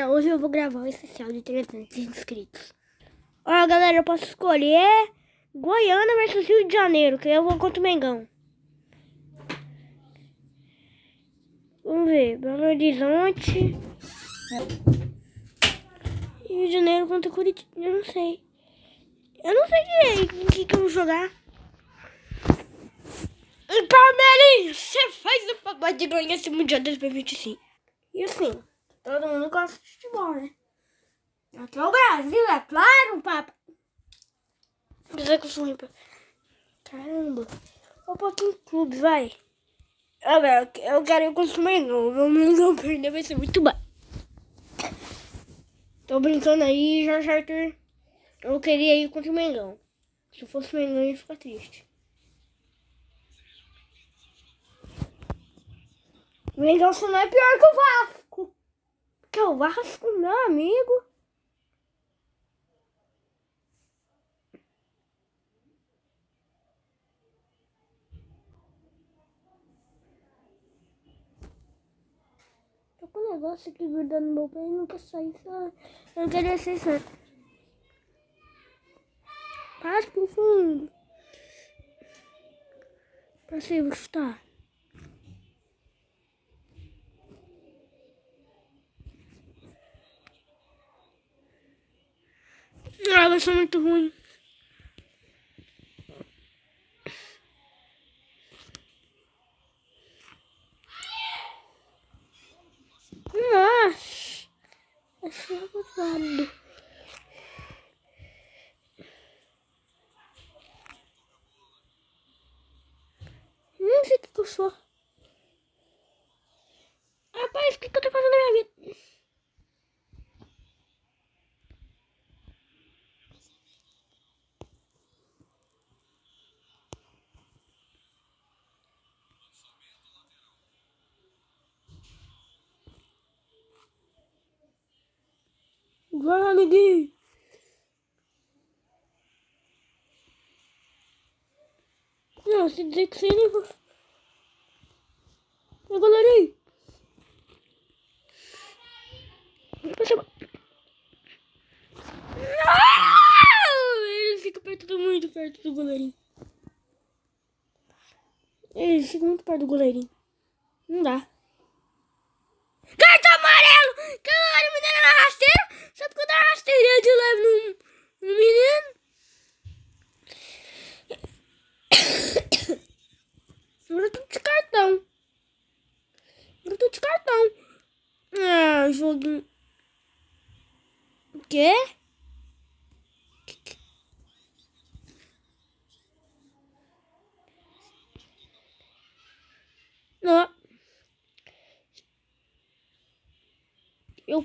Então, hoje eu vou gravar um especial de 300 inscritos. Ó, galera, eu posso escolher Goiânia versus Rio de Janeiro, que eu vou contra o Mengão. Vamos ver, Belo Horizonte. Rio de Janeiro contra Curitiba, eu não sei. Eu não sei o que, que eu vou jogar. Palmeirinho, você faz o favor de ganhar esse Mundial 2025. E assim... Todo mundo gosta de futebol, né? Até o Brasil, é claro, papo. Apesar é que eu sou ímpar. Caramba. Opa, botar um clube, vai. Olha, ah, eu quero ir com o Mengão. O Mengão perder vai ser muito bom. Tô brincando aí, Jorge Arthur. Eu queria ir contra o Mengão. Se fosse o Mengão, eu ia ficar triste. O Mengão, se não é pior que o Vasco. Que é o Vasco, meu amigo. Tô com um negócio aqui grudando no meu pé e não quer sair, sabe? Eu não quero sair, sabe? Passa pro fundo. Pra se gostar. Ah, vai ser muito ruim. Nossa! É só babado. Não sei o que eu sou. Rapaz, o que, que eu tô fazendo na minha vida? Vai, amiguinho. Não, se dizer que sim, eu vou... Eu golerei. Não! Ele fica perto muito perto do goleirinho. Ele fica muito perto do goleirinho. Não dá.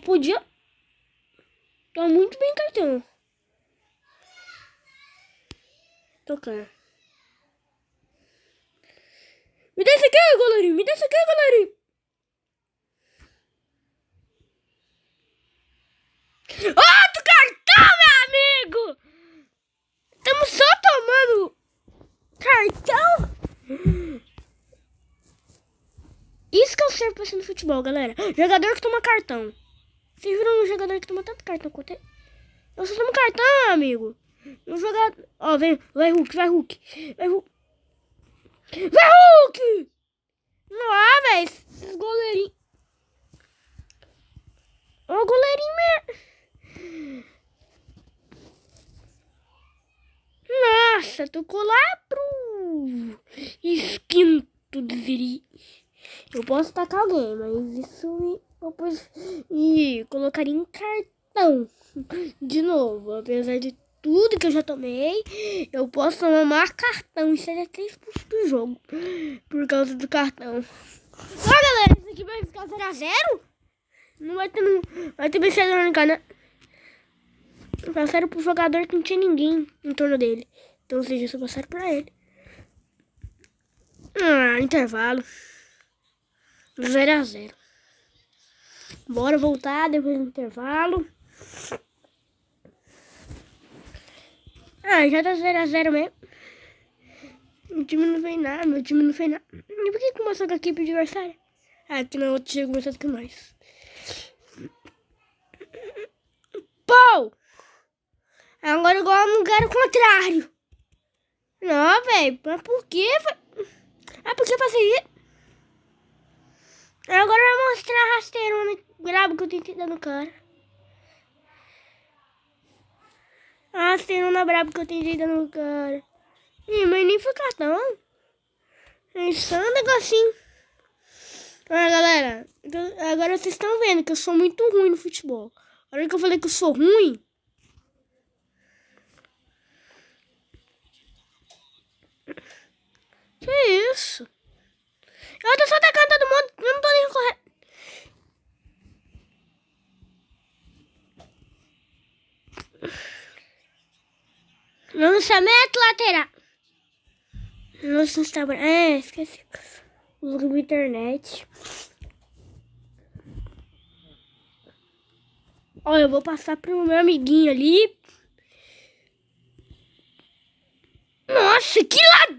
podia Tá muito bem cartão. Tocar. Me dá isso aqui, galerinha. Me dá isso aqui, galerinha. Outro cartão, meu amigo. Estamos só tomando cartão. Isso que eu é servo pra ser no futebol, galera. Jogador que toma cartão. Vocês viram um jogador que toma tanto cartão quanto Eu só tomo cartão, amigo. Um jogador... Ó, oh, vem. Vai Hulk, vai Hulk. Vai Hulk. Vai Hulk! Não, ah, velho. Esses goleirinhos. Ó, oh, goleirinho mesmo. Nossa, tocou lá pro esquinto de Eu posso tacar alguém, mas isso me e colocaria em cartão. De novo, apesar de tudo que eu já tomei, eu posso tomar mais cartão e seria 3 pontos do jogo por causa do cartão. Ó, galera, isso aqui vai ficar 0 a 0 Não vai ter, não, vai ter vencedor no canal. Passaram pro jogador que não tinha ninguém em torno dele. Então, ou seja, só passaram pra ele. Ah, intervalo. 0 a 0 Bora voltar depois do intervalo. Ah, já tá 0x0 mesmo. Meu time não fez nada, meu time não fez nada. E por que começou com a equipe adversária? Ah, que não outra chega começando com nós. Pau! Agora igual no lugar contrário. Não, velho, mas por que? Ah, por que eu passei Agora vou mostrar a rasteirona brabo que eu tentei dar no cara. A rasteirona brabo que eu tentei dar no cara. Ih, mas nem foi cartão. É só um negocinho. Olha, ah, galera. Então, agora vocês estão vendo que eu sou muito ruim no futebol. Olha que eu falei que eu sou ruim... Que isso? Eu Canta só da cara todo mundo. Não podem correr. Lançamento lateral. Nossa, Instagram. Tá é, esqueci. Logo internet. Olha, eu vou passar pro meu amiguinho ali. Nossa, que ladrão!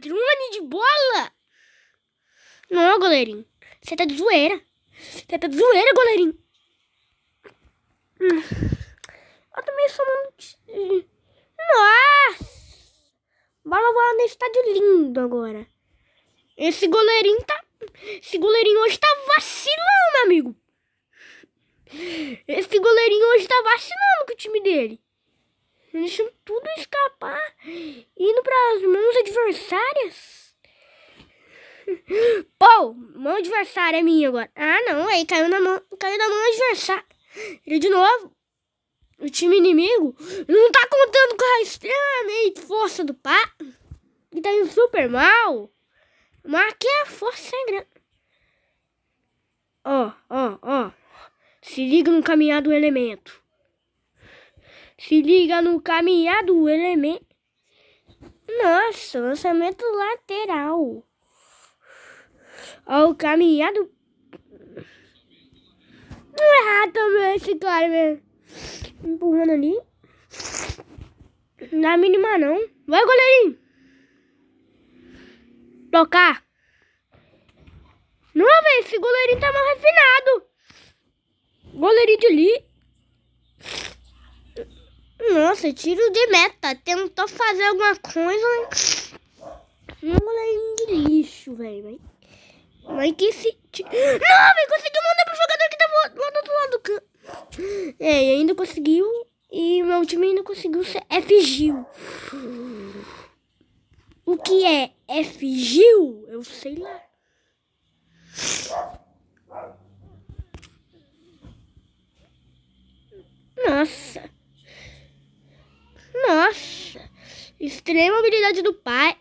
Não, é, goleirinho. Você tá de zoeira. Você tá de zoeira, goleirinho. Hum. Eu também sou muito... Nossa! Bola voando nesse estádio lindo agora. Esse goleirinho tá... Esse goleirinho hoje tá vacilando, meu amigo. Esse goleirinho hoje tá vacilando com o time dele. Deixando tudo escapar. Indo para as mãos adversárias. Pô, mão adversária é minha agora. Ah, não, aí caiu na mão, caiu na mão adversária. E de novo. O time inimigo não tá contando com a extremamente ah, força do pá. E tá indo super mal. Mas aqui a força é grande. Ó, ó, ó. Se liga no caminhar do elemento. Se liga no caminhar do elemento. Nossa, lançamento lateral ao caminhar do. É ah, também esse cara, velho. Empurrando ali. Não dá mínima, não. Vai, goleirinho. Tocar. Não, velho, esse goleirinho tá mais refinado. Goleirinho de li. Nossa, tiro de meta. Tentou fazer alguma coisa. Um é goleirinho de lixo, velho. Mas que se... Não, velho, conseguiu mandar pro jogador que tava lá do outro lado do campo. É, e ainda conseguiu. E meu time ainda conseguiu ser FGIL. O que é FGIL? Eu sei lá. Nossa. Nossa. Extrema habilidade do pai.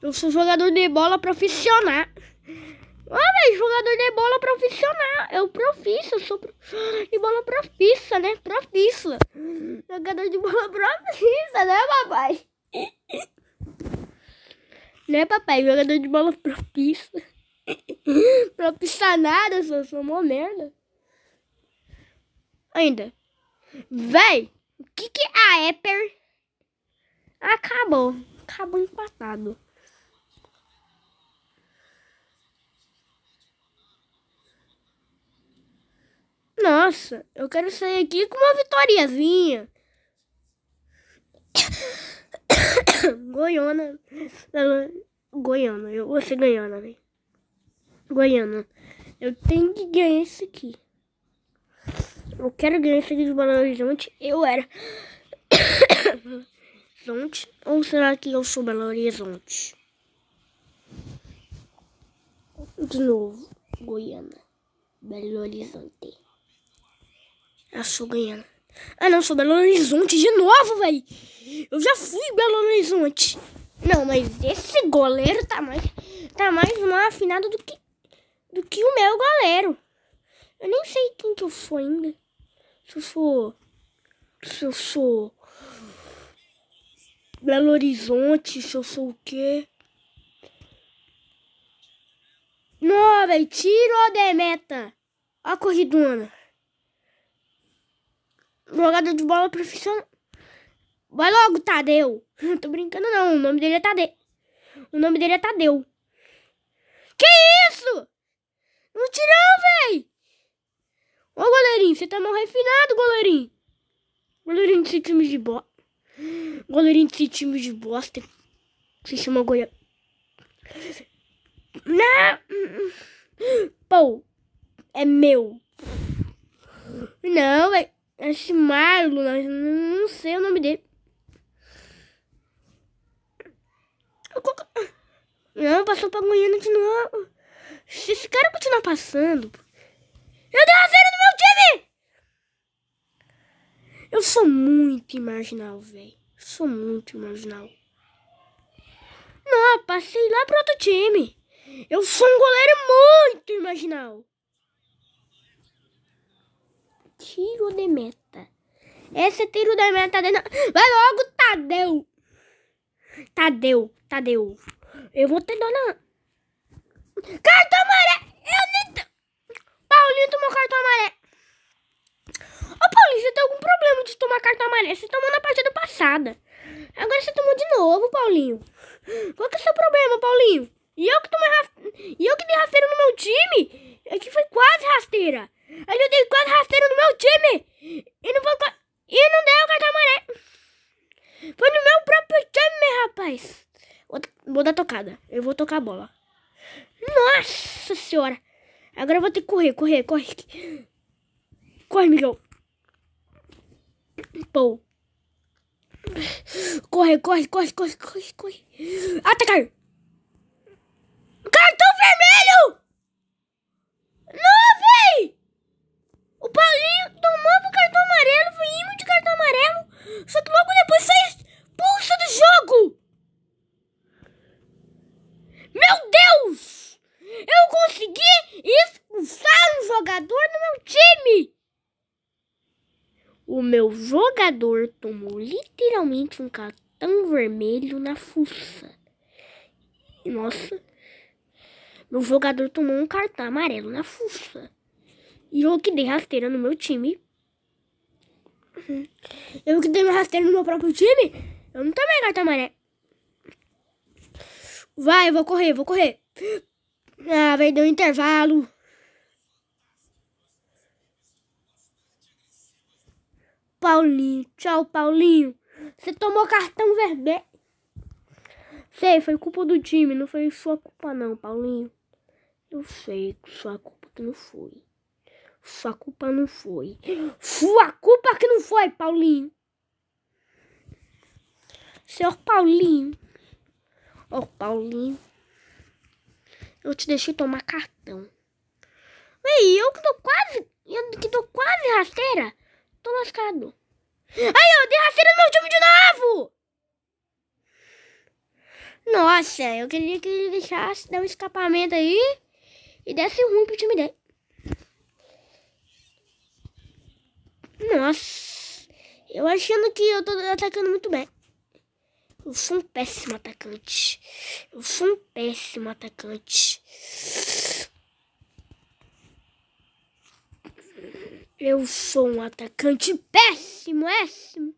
Eu sou jogador de bola profissional. Ah, velho, jogador de bola profissional. Eu é profissa, eu sou pro... de bola profissa, né? Profissa. Jogador de bola profissa, né, papai? né, papai? Jogador de bola profissa. profissa nada, sou, sou uma merda. Ainda. Véi, o que que a Apple acabou? Acabou empatado. Nossa, eu quero sair aqui com uma vitóriazinha. Goiana. Goiana, eu vou ser Goiana, né? Goiana. Eu tenho que ganhar isso aqui. Eu quero ganhar isso aqui de Belo Horizonte. Eu era. Horizonte? Ou será que eu sou Belo Horizonte? De novo, Goiana, Belo Horizonte. Eu sou ganhando. Ah, não, sou Belo Horizonte de novo, velho. Eu já fui Belo Horizonte. Não, mas esse goleiro tá mais, tá mais mal afinado do que, do que o meu goleiro. Eu nem sei quem que eu sou ainda. Se eu sou. Se eu sou. Belo Horizonte, se eu sou o quê? Não, velho, tiro de meta. Olha a corridona jogador de bola profissional. Vai logo, Tadeu. Não tô brincando, não. O nome dele é Tadeu. O nome dele é Tadeu. Que isso? Não tirou, véi! Ô, goleirinho, você tá mal refinado, goleirinho. Goleirinho desse time de bosta. Goleirinho desse time de bosta. Se chama Goiânia. Não! Pô, é meu. Não, velho. Esse Marlon, não sei o nome dele. Não, passou pra Goiânia de novo. Se esse cara continuar passando... Eu dei a zero no meu time! Eu sou muito marginal, velho. Sou muito marginal. Não, passei lá pro outro time. Eu sou um goleiro muito marginal tiro de meta. Esse é tiro de meta. De... Vai logo, Tadeu! Tadeu, Tadeu. Eu vou ter dona Cartão amarelo! Eu nem. Paulinho tomou cartão amarelo. Ô, Paulinho, você tem algum problema de tomar cartão amarelo? Você tomou na partida passada. Agora você tomou de novo, Paulinho. Qual que é o seu problema, Paulinho? E eu que tomei E eu que dei rasteira no meu time? Aqui é foi quase rasteira. Ele tem quatro rasteiros no meu time. E não, vou, e não deu o cartão amarelo. Foi no meu próprio time, rapaz. Vou, vou dar tocada. Eu vou tocar a bola. Nossa senhora. Agora eu vou ter que correr, correr, corre. Corre, Miguel. Pô. Corre, corre, corre, corre, corre, corre. Atacar! Ah, tá, cartão vermelho! Não, véi! Paulinho tomou o cartão amarelo, foi ímã de cartão amarelo, só que logo depois saiu expulso do jogo. Meu Deus! Eu consegui expulsar um jogador do meu time! O meu jogador tomou literalmente um cartão vermelho na fuça. Nossa, meu jogador tomou um cartão amarelo na fuça. E eu que dei rasteira no meu time. Eu que dei rasteira no meu próprio time? Eu não tomei gata mané. Vai, eu vou correr, vou correr. Ah, vai deu um intervalo. Paulinho, tchau, Paulinho. Você tomou cartão vermelho. Sei, foi culpa do time, não foi sua culpa não, Paulinho. Eu sei que sua culpa que não foi. Sua culpa não foi. Sua culpa que não foi, Paulinho. Senhor Paulinho. Ó, oh, Paulinho. Eu te deixei tomar cartão. Ei, eu que tô quase. Eu que tô quase rasteira. Tô lascado. Aí, eu dei rasteira no meu time de novo! Nossa, eu queria que ele deixasse dar um escapamento aí e desse ruim pro time dele. Nossa. Eu achando que eu tô atacando muito bem. Eu sou um péssimo atacante. Eu sou um péssimo atacante. Eu sou um atacante péssimo, péssimo.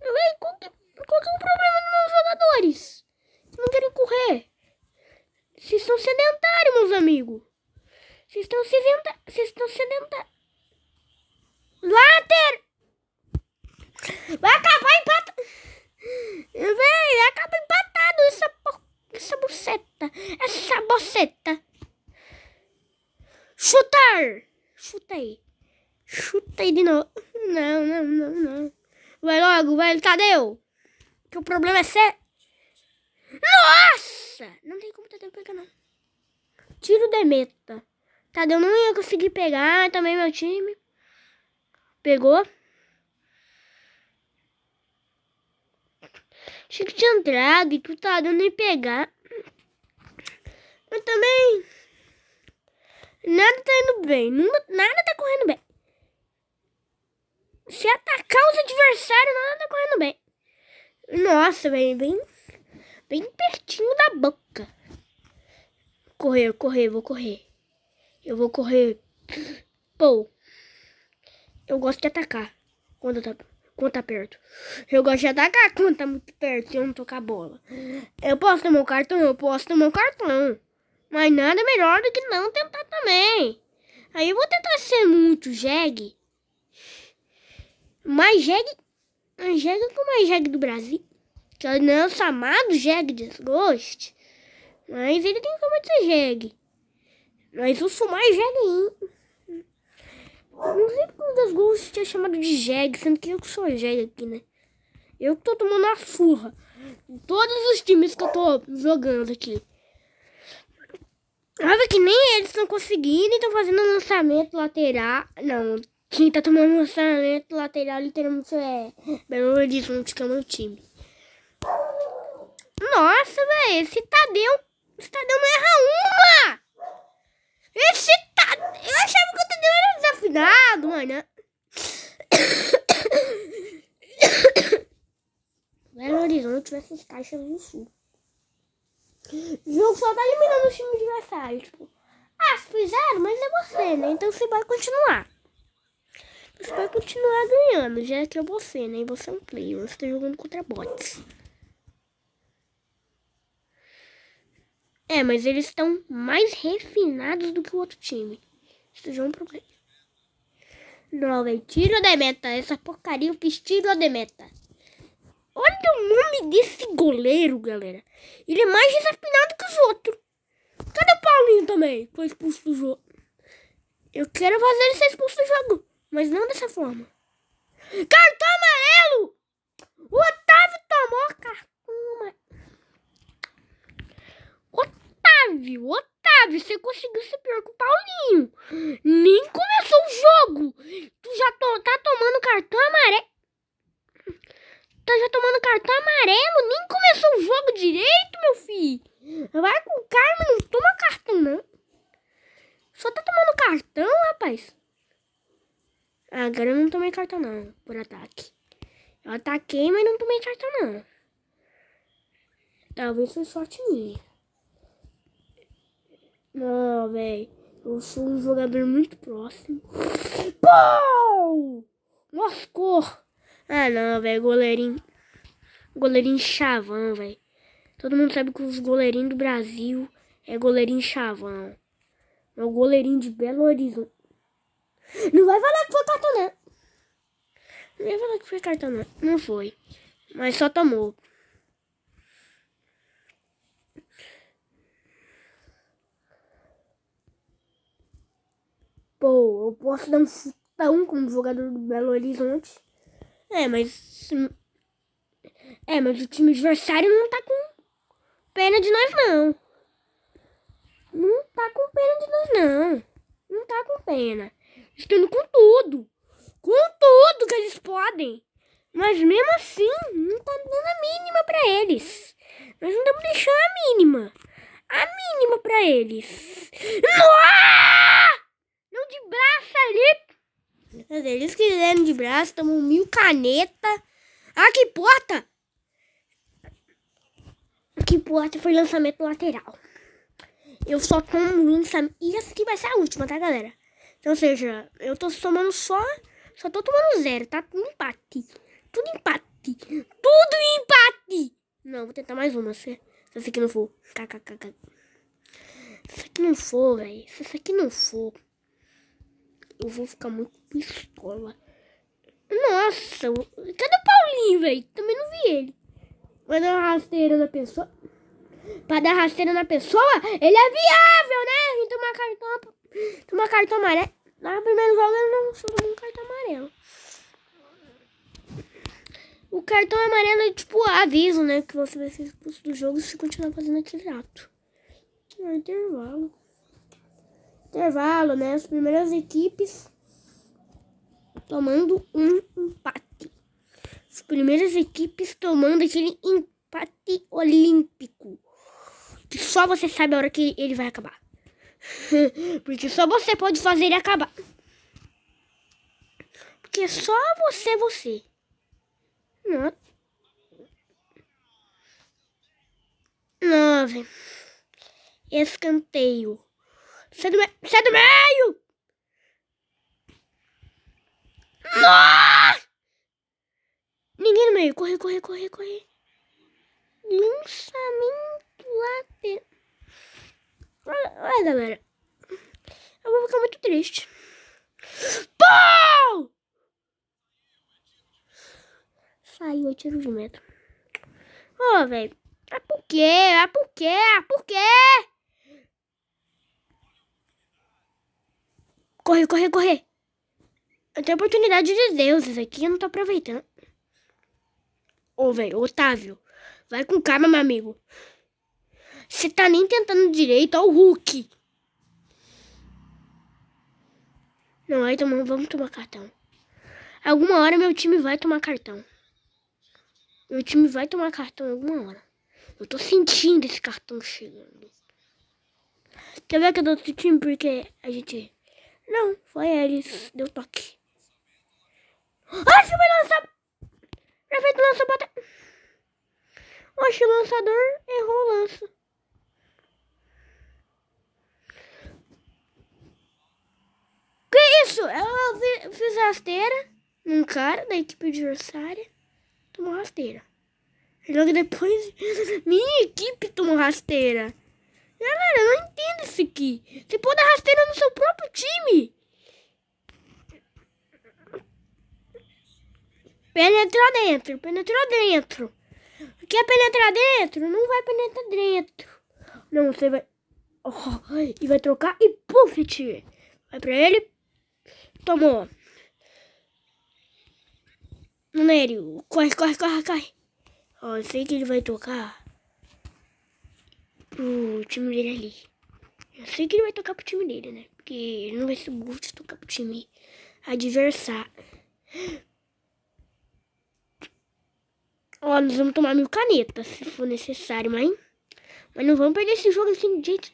Eu, qual, qual que é o problema dos meus jogadores? Não querem correr. Vocês estão sedentários, meus amigos. Vocês estão sedentários. Vocês estão sedentários. Later! Vai acabar empatado. Véi, acaba empatado essa, por... essa buceta. Essa buceta. Chutar! Chutei. Chutei de novo. Não, não, não, não. Vai logo, vai, Tadeu. Que o problema é ser... Nossa! Não tem como Tadeu pegar, não. Tiro de meta. Tadeu não ia conseguir pegar, também meu time. Pegou. Achei que tinha entrado e tu tá dando em pegar. Mas também... Nada tá indo bem. Nada tá correndo bem. Se atacar os adversários, nada tá correndo bem. Nossa, bem, bem, bem pertinho da boca. Correr, correr, vou correr. Eu vou correr. Pouco. Eu gosto de atacar quando tá, quando tá perto. Eu gosto de atacar quando tá muito perto e eu não tocar a bola. Eu posso tomar o um cartão? Eu posso tomar o um cartão. Mas nada melhor do que não tentar também. Aí eu vou tentar ser muito jegue. Mais jegue. Mais jegue com o mais jegue do Brasil. Que não é o chamado jegue desgosto, Mas ele tem como de ser jegue. Mas eu sou mais jegue. Não sei porque um das gols tinha chamado de Jeg, sendo que eu que sou Jeg aqui, né? Eu que tô tomando a surra. Todos os times que eu tô jogando aqui. Mas é que nem eles estão conseguindo e estão fazendo lançamento lateral. Não, quem tá tomando lançamento lateral literalmente é Belo Horizonte, que é o meu time. Nossa, velho, esse Tadeu. Esse Tadeu não erra uma! Esse eu achava que o Tadeu era desafinado, mano. Belo Horizonte versus Caixas do Sul. O jogo só tá eliminando o time adversário, Tipo, ah, se fizeram, mas é você, né? Então você vai continuar. Você vai continuar ganhando, já que é você, né? E você é um player, você tá jogando contra bots. É, mas eles estão mais refinados do que o outro time. Isso já é um problema. Não, Tiro de meta. Essa porcaria eu fiz tiro de meta. Olha o nome desse goleiro, galera. Ele é mais desafinado que os outros. Cadê o Paulinho também? Foi expulso do jogo. Eu quero fazer ele ser expulso do jogo. Mas não dessa forma. Cartão amarelo! O Otávio tomou cartão Otávio, Otávio, você conseguiu ser pior que o Paulinho. Nem começou o jogo. Tu já to, tá tomando cartão amarelo. Tá já tomando cartão amarelo. Nem começou o jogo direito, meu filho. Vai com o Carmo. não toma cartão, não. Só tá tomando cartão, rapaz. agora eu não tomei cartão, não, por ataque. Eu ataquei, mas não tomei cartão, não. Talvez tá, foi sorte minha. Não, velho. Eu sou um jogador muito próximo. Pau! Moscou! Ah, não, velho. Goleirinho. Goleirinho chavão, velho. Todo mundo sabe que os goleirinhos do Brasil é goleirinho chavão. É o goleirinho de Belo Horizonte. Não vai falar que foi cartão, não. Não vai falar que foi cartão, não. Não foi. Mas só tomou. Pô, eu posso dar um chutão como jogador do Belo Horizonte. É, mas. É, mas o time adversário não tá com pena de nós, não. Não tá com pena de nós, não. Não tá com pena. Estando com tudo. Com tudo que eles podem. Mas mesmo assim, não tá dando a mínima pra eles. Nós não estamos deixando a mínima. A mínima pra eles. Nossa! Não de braço ali. Eles quiseram de braço, tomam mil caneta. Ah, que porta! Que porta foi lançamento lateral. Eu só tomo lançamento. E essa aqui vai ser a última, tá, galera? Então, ou seja, eu tô somando só. Só tô tomando zero, tá? tudo Empate. Tudo empate. Tudo empate! Não, vou tentar mais uma. Se, se essa aqui não for. Se essa aqui não for, velho. Se essa aqui não for. Eu vou ficar muito pistola. Nossa, cadê o Paulinho, velho? Também não vi ele. Pra dar uma rasteira na pessoa. Pra dar rasteira na pessoa, ele é viável, né? E tomar cartão, tomar cartão amarelo. Na primeira jogo ele não tomou um cartão amarelo. O cartão amarelo é tipo aviso, né? Que você vai ser expulso do jogo se continuar fazendo aquele ato. Um intervalo intervalo, né? As primeiras equipes tomando um empate. As primeiras equipes tomando aquele empate olímpico. Que só você sabe a hora que ele vai acabar. Porque só você pode fazer ele acabar. Porque só você, você. Nossa. Nove. Escanteio. Sai do, meio Sai do meio! Nossa! Ninguém no meio. Corre, corre, corre, corre. Lançamento lateral. Olha, galera. Eu vou ficar muito triste. Pau! Saiu a tiro de meta. Ô, oh, velho. Ah, por quê? Ah, por quê? Ah, por quê? Corre, corre, corre. Eu tenho oportunidade de deuses aqui, eu não tô aproveitando. Ô, velho, Otávio. Vai com calma, meu amigo. Você tá nem tentando direito ao Hulk. Não, aí tomamos, vamos tomar cartão. Alguma hora meu time vai tomar cartão. Meu time vai tomar cartão alguma hora. Eu tô sentindo esse cartão chegando. Quer ver que é do outro time? Porque a gente não, foi eles. Deu toque. Oxe, ah, vai lançar. Prefeito lança bota. Oxe, o lançador errou o lanço. Que isso? Eu fiz rasteira num cara da equipe adversária. Tomou rasteira. Logo depois, minha equipe tomou rasteira. Galera, eu não entendo isso aqui. Você pode dar rasteira no seu próprio time. Penetrou dentro, penetrou dentro. Quer é penetrar dentro? Não vai penetrar dentro. Não, você vai... Oh, e vai trocar e puff, tira. Vai pra ele. Tomou. Nério, corre, corre, corre, corre. Ó, oh, eu sei que ele vai tocar pro time dele ali. Eu sei que ele vai tocar pro time dele, né? Porque ele não vai ser burro de tocar pro time adversário. Ó, nós vamos tomar mil canetas, se for necessário, mas... Mas não vamos perder esse jogo assim de jeito...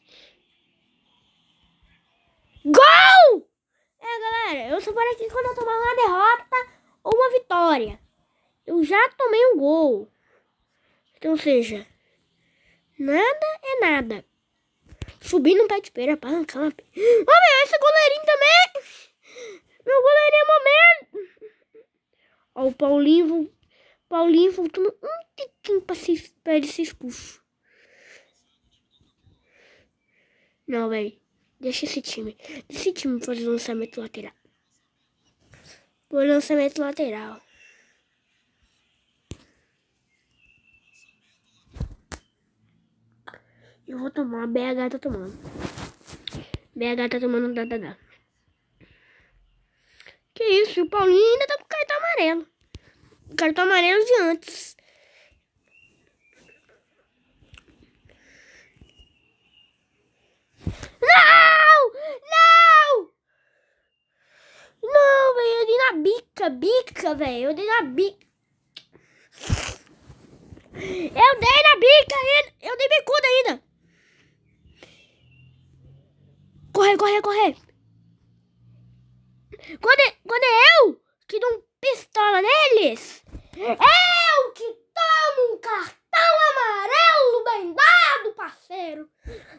Gol! É, galera, eu só paro aqui quando eu tomar uma derrota ou uma vitória. Eu já tomei um gol. Então, seja... Nada é nada. Subi num pé de pera pra arrancar uma... Ô, meu, esse goleirinho também! Meu goleirinho é uma merda! Ó, o Paulinho... Paulinho voltando um tiquinho pra, se, pra ele ser expulso. Não, velho. Deixa esse time. Deixa esse time fazer o lançamento lateral. Por lançamento lateral. Eu vou tomar. BH tá tomando. BH tá tomando da, da, da. Que isso, o Paulinho ainda tá com cartão amarelo. O cartão amarelo de antes. Não! Não! Não, velho, eu dei na bica, bica, velho. Eu dei na bica. Eu dei na bica ainda. Eu dei bicuda ainda. correr, correr, correr. Quando é, quando é eu que dou um pistola neles, eu que tomo um cartão amarelo bem dado, parceiro.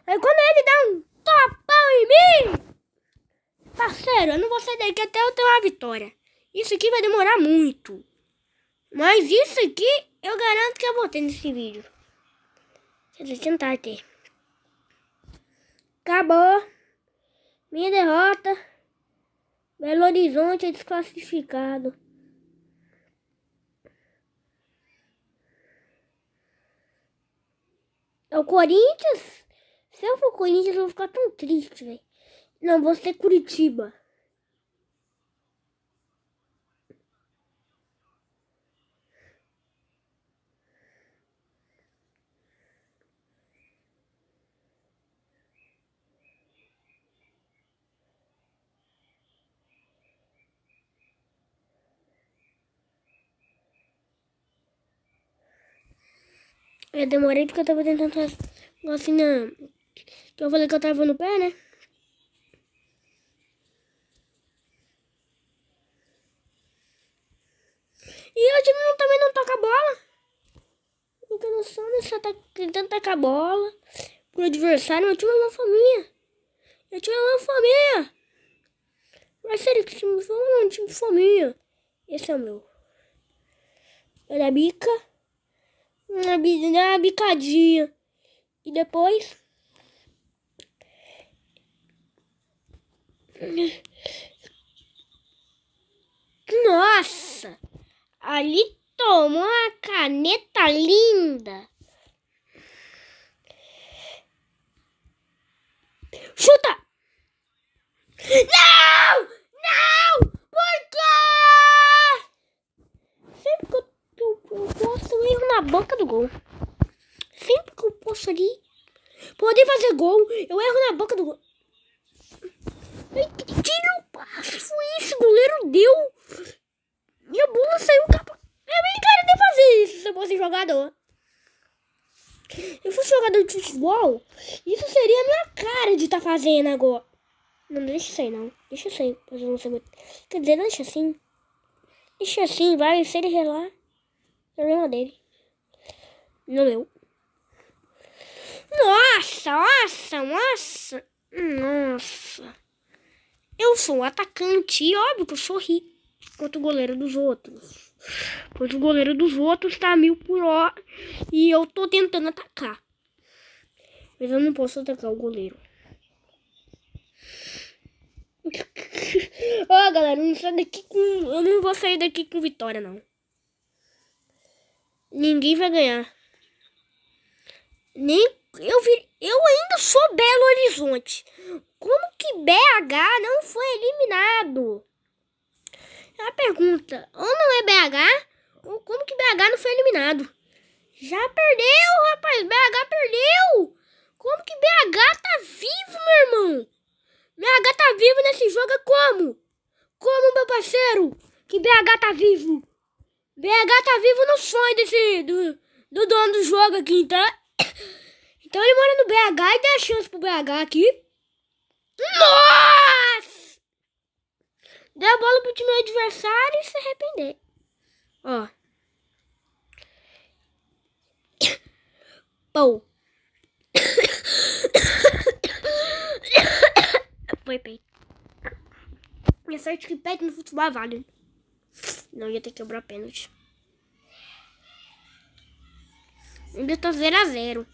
Aí quando ele dá um topão em mim, parceiro, eu não vou sair daqui até eu ter uma vitória. Isso aqui vai demorar muito. Mas isso aqui eu garanto que eu vou ter nesse vídeo. Quer dizer, tentar ter. Acabou. Minha derrota. Belo Horizonte é desclassificado. É o Corinthians? Se eu for Corinthians, eu vou ficar tão triste, velho. Não, vou ser Curitiba. Eu demorei porque eu tava tentando assim na... Que eu falei que eu tava no pé, né? E o time não, também não toca a bola. Não sou noção, né? Só tá tentando tacar a bola pro adversário. Meu time é uma família. Meu time é uma família. Mas sério, que time foi um time família. Esse é o meu. É da bica uma uma bicadinha. E depois. Nossa! Ali tomou uma caneta linda. Chuta! Não! Não! Por quê? Sempre que eu eu, eu posso ir na banca do gol. Sempre que eu posso ali poder fazer gol, eu erro na banca do gol. que o passo, isso, goleiro deu. minha bola saiu capa. É bem cara de fazer isso se eu fosse jogador. Eu fosse jogador de futebol, isso seria a minha cara de estar tá fazendo agora. Não, deixa isso aí não. Deixa isso aí. não sei muito. Quer dizer, deixa assim. Deixa assim, vai, se ele relar. Problema dele. Não meu. Nossa, nossa, nossa. Nossa. Eu sou atacante e óbvio que eu sorri contra o goleiro dos outros. Pois o goleiro dos outros tá mil por hora e eu tô tentando atacar. Mas eu não posso atacar o goleiro. Ó, oh, galera, não sai daqui com. Eu não vou sair daqui com vitória, não. Ninguém vai ganhar. Nem eu vi, eu ainda sou Belo Horizonte. Como que BH não foi eliminado? É a pergunta. Ou não é BH, ou como que BH não foi eliminado? Já perdeu, rapaz. BH perdeu. Como que BH tá vivo, meu irmão? BH tá vivo nesse jogo é como? Como, meu parceiro? Que BH tá vivo? BH tá vivo no sonho desse. Do, do dono do jogo aqui, tá? Então ele mora no BH e dá a chance pro BH aqui. Nossa! Deu a bola pro time adversário e se arrepender. Ó. Pou. Foi peito. Minha sorte que pede no futebol é válido. Não ia ter que quebrar pênalti. Ainda tá 0x0.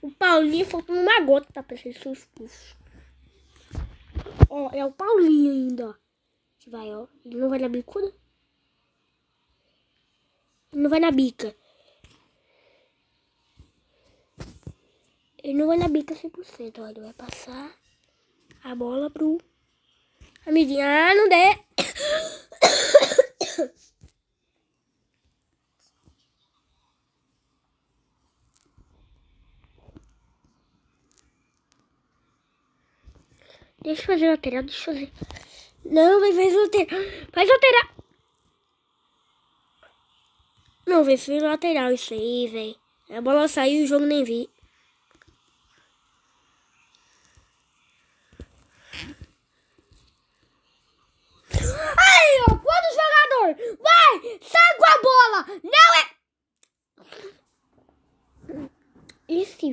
O Paulinho faltou uma gota pra ser expulso. Ó, é o Paulinho ainda, Que vai, ó. Ele não vai na bicuda. Né? Ele não vai na bica. Ele não vai na bica 100%, ó. Ele vai passar a bola pro Amiguinha, não der. Deixa eu fazer lateral, deixa eu fazer. Não, vai fazer lateral. Faz lateral. Não, vai fazer lateral isso aí, velho. A bola saiu e o jogo nem vi.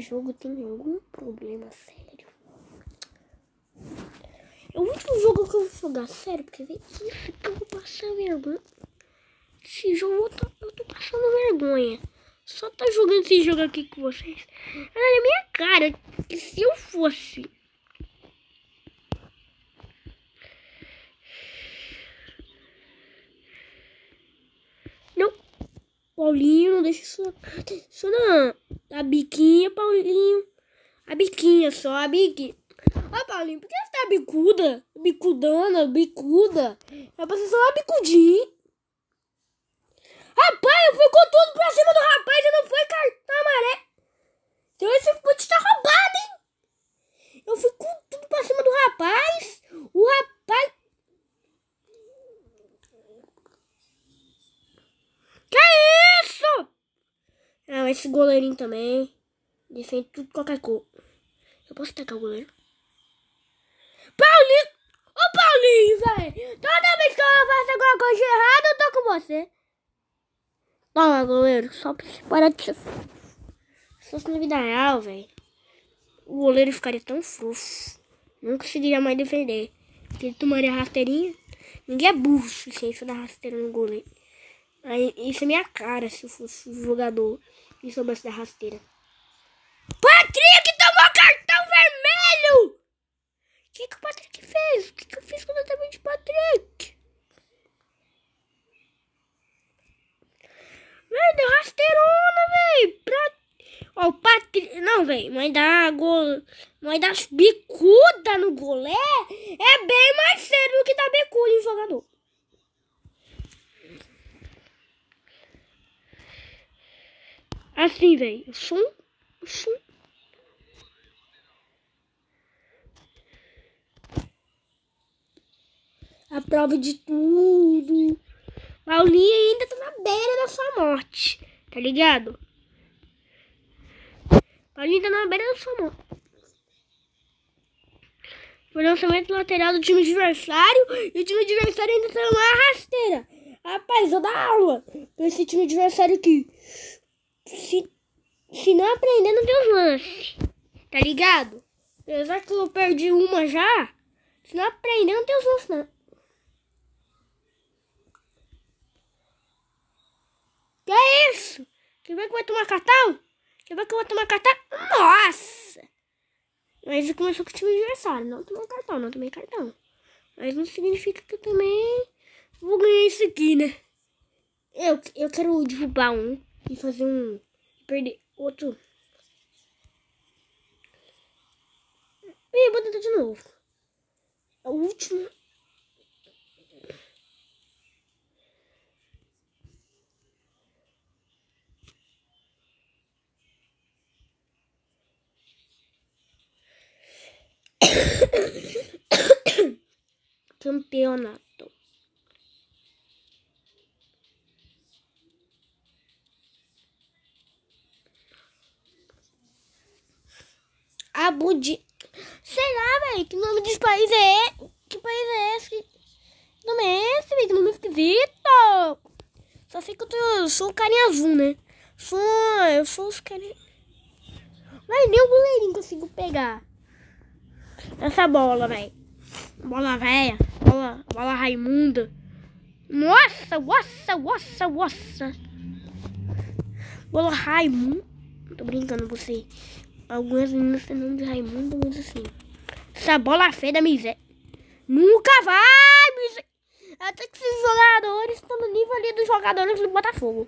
jogo tem algum problema sério. É o último jogo que eu vou jogar, sério, porque vem isso que eu vou passar vergonha. Esse jogo eu tô, eu tô passando vergonha. Só tá jogando esse jogo aqui com vocês. Olha a minha cara, que se eu fosse Não, Paulinho, deixa isso. Isso não. A biquinha, Paulinho. A biquinha só, a biquinha. Ó, Paulinho, por que você tá bicuda? Bicudona, bicuda. É pra ser só uma bicudinha. Rapaz, eu fui com tudo pra cima do rapaz e não foi cartão amarelo. Então esse put tá roubado, hein? Eu fui com tudo pra cima do rapaz. O rapaz. Que é isso? Ah, esse goleirinho também. Defende tudo qualquer cor. Eu posso tacar o goleiro? Paulinho! Ô Paulinho, velho! Toda vez que eu faço alguma coisa errada, eu tô com você. Toma, goleiro. Só pra você parar de ser... Se fosse na real, velho. O goleiro ficaria tão fofo. Não conseguiria mais defender. Porque ele tomaria rasteirinha. Ninguém é burro o da dar rasteira no goleiro. Aí, isso é minha cara se eu fosse jogador e soubesse da rasteira. Patrick tomou cartão vermelho! O que, que o Patrick fez? O que, que eu fiz completamente Patrick? Velho, deu rasteirona, velho! Pra... Ó, o Patrick. Não, velho, mas dá gol. Mas dá bicuda no golé é bem mais sério do que dar bicuda em jogador. Assim, velho. Eu sou O Eu sou A prova de tudo. Paulinho ainda tá na beira da sua morte. Tá ligado? Paulinho tá na beira da sua morte. Foi lançamento lateral do time adversário. E o time adversário ainda tá numa rasteira. Rapaz, eu dou aula pra esse time adversário aqui se, se não aprender, não tem os lances. Tá ligado? Apesar que eu perdi uma já, se não aprender, não tem os lances, não. Que é isso? Quer ver que vai tomar cartão? Quer ver que eu vou tomar cartão? Nossa! Mas começou com o time adversário. Não tomei cartão, não tomei cartão. Mas não significa que eu também vou ganhar isso aqui, né? Eu, eu quero derrubar um e fazer um. perder outro. E vou tentar de novo. É o último. Campeonato. Cabo de. Sei lá, velho, que nome de país é Que país é esse? Que nome é esse, velho? Que nome esquisito! Só sei que eu, tô... eu sou o carinha azul, né? Sou. Eu sou os carinha. Vai, nem o goleirinho consigo pegar essa bola, velho. Bola velha, bola, bola Raimunda. Nossa, nossa, nossa, nossa. Bola Raimundo, Tô brincando com você. Algumas meninas têm nome de Raimundo, mas assim. Essa bola feia da miséria. Nunca vai, miséria. Até que esses jogadores estão no nível ali dos jogadores do Botafogo.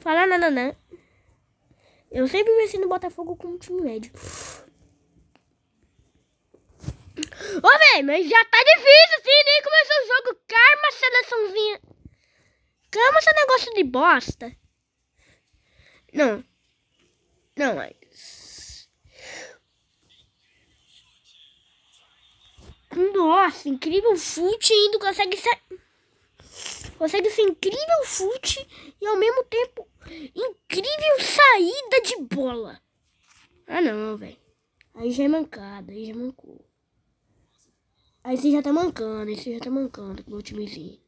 Fala nananã. Eu sempre venci no Botafogo como time médio. Ô, velho, mas já tá difícil assim, nem começou o jogo. Calma, seleçãozinha. Calma esse negócio de bosta. Não. Não, mãe. É. Nossa, incrível chute ainda consegue sair. consegue ser incrível chute e ao mesmo tempo incrível saída de bola. Ah não, velho. Aí já é mancada, aí já mancou. Aí você já tá mancando, aí você já tá mancando com o meu timezinho.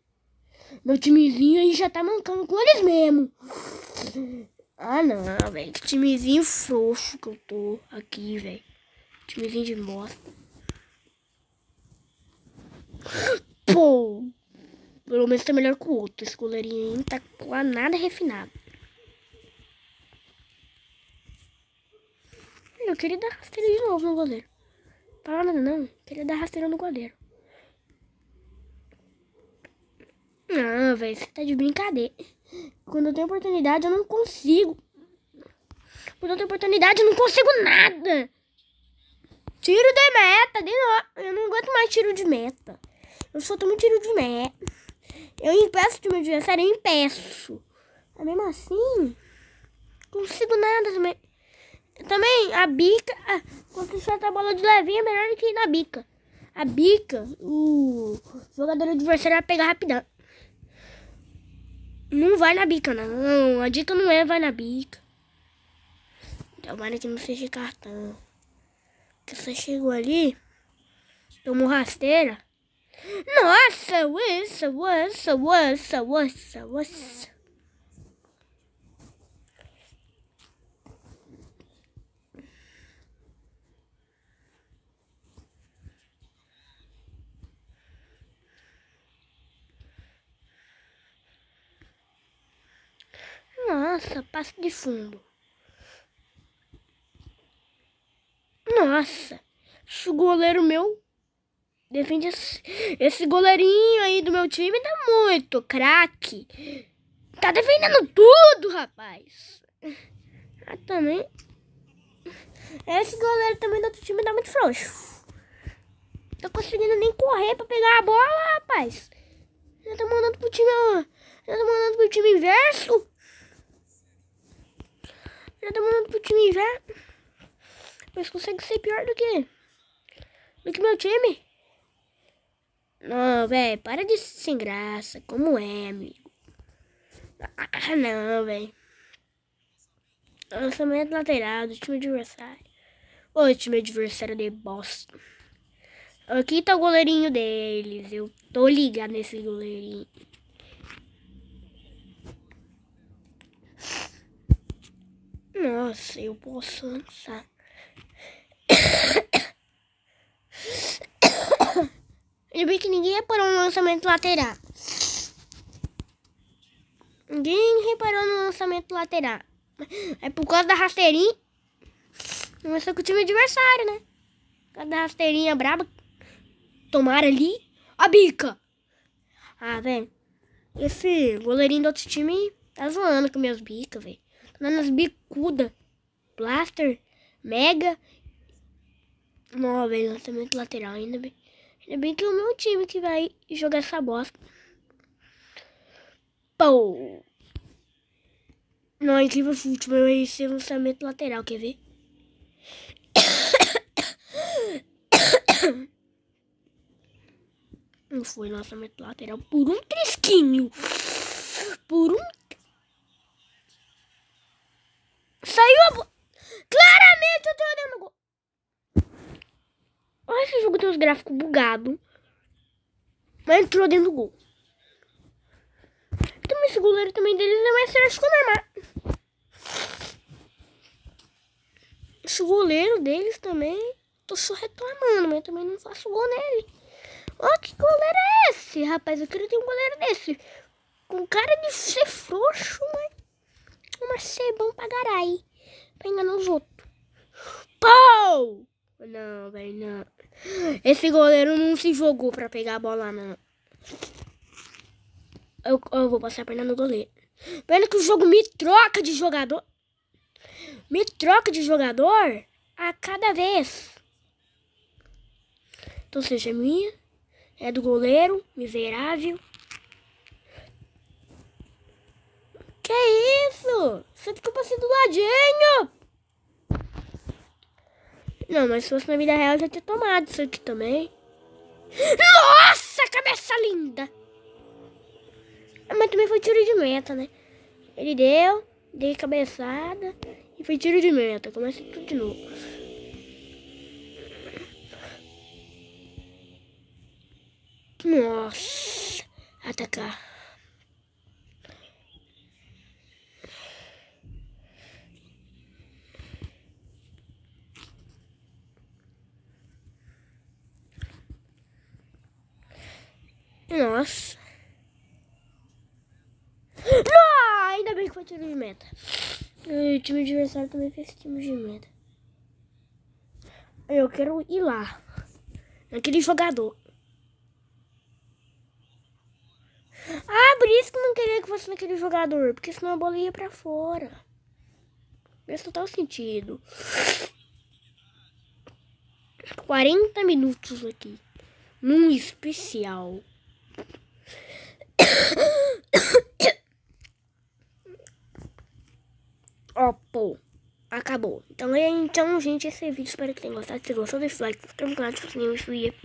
Meu timezinho aí já tá mancando com eles mesmo. Ah não, velho. Que timezinho frouxo que eu tô aqui, velho. Timezinho de bosta. Pô! Pelo menos tá melhor que o outro. Esse goleirinho aí não tá com nada refinado. Eu queria dar rasteira de novo no goleiro. Para nada não. Eu queria dar rasteira no goleiro. não velho, você tá de brincadeira. Quando eu tenho oportunidade, eu não consigo. Quando eu tenho oportunidade, eu não consigo nada. Tiro de meta, de novo. Eu não aguento mais tiro de meta. Eu só tomo tiro de mé. Eu impeço do meu adversário, eu impeço. Mas mesmo assim, não consigo nada também. Também a bica, quando solta a bola de levinha é melhor do que ir na bica. A bica, o jogador adversário vai pegar rapidão. Não vai na bica, não. A dica não é vai na bica. Tomara que não seja cartão. Porque você chegou ali, tomou rasteira. Nossa, nossa, nossa, nossa, nossa, nossa. Nossa, passo de fundo. Nossa, se o goleiro meu Defende esse, esse goleirinho aí do meu time, tá muito craque. Tá defendendo tudo, rapaz. Ah, também. Esse goleiro também do outro time tá muito frouxo. Tô tá conseguindo nem correr pra pegar a bola, rapaz. Já tô tá mandando pro time. Já tô tá mandando pro time inverso. Já tô mandando pro time inverso. Mas consegue ser pior do que. Do que meu time. Não, velho, para de sem graça. Como é, amigo? Ah, não, velho. Lançamento lateral do time adversário. O time adversário de bosta. Aqui tá o goleirinho deles. Eu tô ligado nesse goleirinho. Nossa, eu posso lançar. Eu vi que ninguém reparou no lançamento lateral. Ninguém reparou no lançamento lateral. É por causa da rasteirinha. Começou com o time adversário, né? Por causa da rasteirinha braba. tomara ali. A bica. Ah, velho. Esse goleirinho do outro time tá zoando com minhas bicas, velho. Tá dando as bicudas. Blaster. Mega. Não, velho. Lançamento lateral ainda, velho. É bem que é o meu time que vai jogar essa bosta. Pô! Não, é incrível futebol é ser lançamento lateral, quer ver? Não foi lançamento lateral por um trisquinho. Por um. Saiu a bola. Claramente eu tô olhando gol. Olha esse jogo tem uns gráficos bugados. Mas entrou dentro do gol. Também então, esse goleiro também deles é mais certo que o Neymar. Esse goleiro deles também. Tô só reclamando, mas também não faço gol nele. Ó, que goleiro é esse, rapaz? Eu queria ter um goleiro desse. Com cara de ser frouxo, mas. Mas ser bom pra garai. Pra enganar os outros. Pau! Não, velho, não. Esse goleiro não se jogou pra pegar a bola, não. Eu, eu vou passar a perna no goleiro. Pena que o jogo me troca de jogador. Me troca de jogador a cada vez. Então seja minha. É do goleiro, miserável. Que isso? Você ficou passando do ladinho! Não, mas se fosse na vida real, eu já tinha tomado isso aqui também. Nossa, cabeça linda! Ah, mas também foi tiro de meta, né? Ele deu, dei cabeçada e foi tiro de meta. Começa tudo de novo. Nossa, atacar. Nossa. Não, ainda bem que foi time de meta. O time adversário também fez time de meta. Eu quero ir lá. Aquele jogador. Ah, por isso que eu não queria que fosse naquele jogador. Porque senão a bola ia pra fora. Faz total sentido. 40 minutos aqui. Num especial. Ó, oh, pô. Acabou. Então, é, então, gente, esse vídeo. Espero que tenham gostado. Se gostou, deixa o like, se inscreve no canal, se você não é